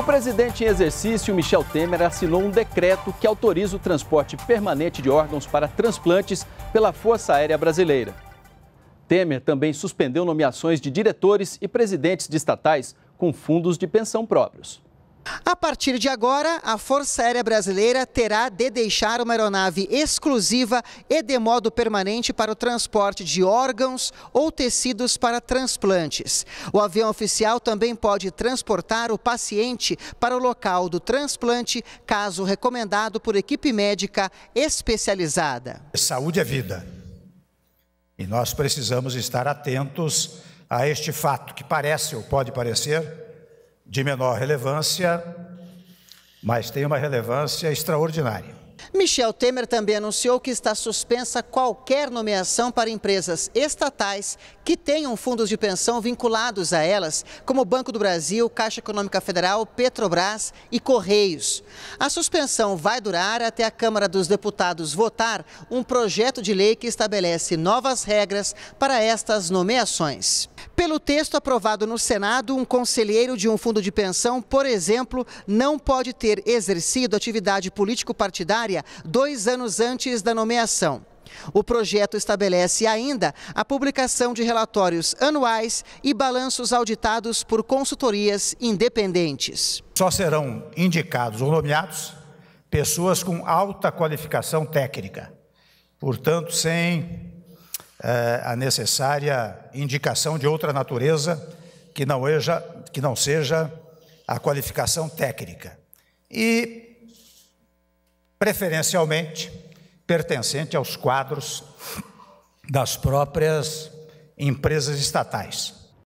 O presidente em exercício, Michel Temer, assinou um decreto que autoriza o transporte permanente de órgãos para transplantes pela Força Aérea Brasileira. Temer também suspendeu nomeações de diretores e presidentes de estatais com fundos de pensão próprios. A partir de agora, a Força Aérea Brasileira terá de deixar uma aeronave exclusiva e de modo permanente para o transporte de órgãos ou tecidos para transplantes. O avião oficial também pode transportar o paciente para o local do transplante, caso recomendado por equipe médica especializada. Saúde é vida. E nós precisamos estar atentos a este fato, que parece ou pode parecer de menor relevância, mas tem uma relevância extraordinária. Michel Temer também anunciou que está suspensa qualquer nomeação para empresas estatais que tenham fundos de pensão vinculados a elas, como Banco do Brasil, Caixa Econômica Federal, Petrobras e Correios. A suspensão vai durar até a Câmara dos Deputados votar um projeto de lei que estabelece novas regras para estas nomeações. Pelo texto aprovado no Senado, um conselheiro de um fundo de pensão, por exemplo, não pode ter exercido atividade político-partidária dois anos antes da nomeação. O projeto estabelece ainda a publicação de relatórios anuais e balanços auditados por consultorias independentes. Só serão indicados ou nomeados pessoas com alta qualificação técnica, portanto, sem é, a necessária indicação de outra natureza que não, eja, que não seja a qualificação técnica. E, preferencialmente, pertencente aos quadros das próprias empresas estatais.